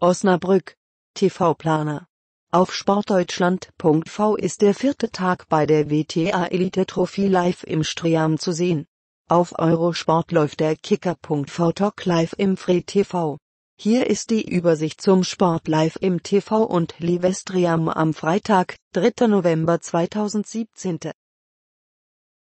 Osnabrück, TV-Planer. Auf sportdeutschland.v ist der vierte Tag bei der WTA Elite Trophy live im Striam zu sehen. Auf Eurosport läuft der Kicker.v Talk live im Free TV. Hier ist die Übersicht zum Sport live im TV und Livestriam am Freitag, 3. November 2017.